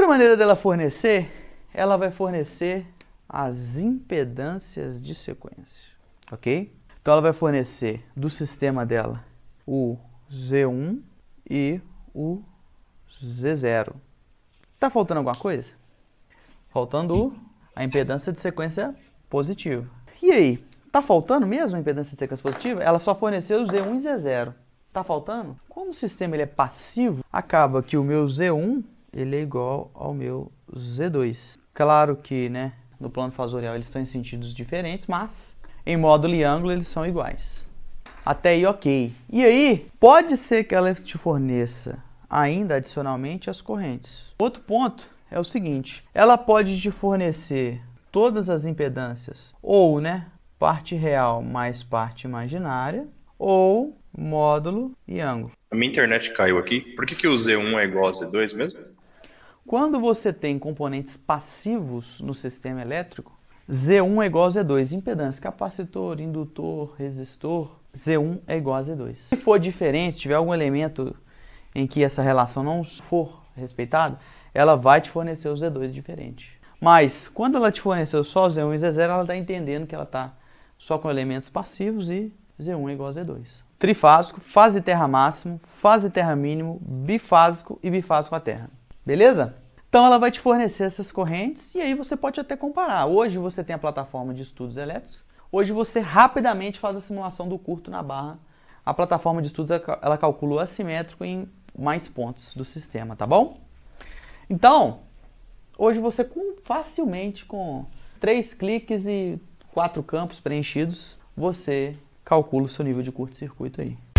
Outra maneira dela fornecer, ela vai fornecer as impedâncias de sequência, ok? Então ela vai fornecer do sistema dela o Z1 e o Z0. Tá faltando alguma coisa? Faltando a impedância de sequência positiva. E aí, tá faltando mesmo a impedância de sequência positiva? Ela só forneceu o Z1 e Z0. Tá faltando? Como o sistema ele é passivo, acaba que o meu Z1 ele é igual ao meu Z2. Claro que, né, no plano fasorial eles estão em sentidos diferentes, mas em módulo e ângulo eles são iguais. Até aí, ok. E aí, pode ser que ela te forneça ainda adicionalmente as correntes. Outro ponto é o seguinte: ela pode te fornecer todas as impedâncias, ou né, parte real mais parte imaginária, ou módulo e ângulo. A minha internet caiu aqui. Por que, que o Z1 é igual a Z2 mesmo? Quando você tem componentes passivos no sistema elétrico, Z1 é igual a Z2, impedância, capacitor, indutor, resistor, Z1 é igual a Z2. Se for diferente, tiver algum elemento em que essa relação não for respeitada, ela vai te fornecer o Z2 diferente. Mas quando ela te forneceu só Z1 e Z0, ela está entendendo que ela está só com elementos passivos e Z1 é igual a Z2. Trifásico, fase terra máximo, fase terra mínimo, bifásico e bifásico à terra. Beleza? Então ela vai te fornecer essas correntes e aí você pode até comparar. Hoje você tem a plataforma de estudos elétricos, hoje você rapidamente faz a simulação do curto na barra. A plataforma de estudos ela calcula o assimétrico em mais pontos do sistema, tá bom? Então, hoje você com, facilmente com três cliques e quatro campos preenchidos, você calcula o seu nível de curto-circuito aí.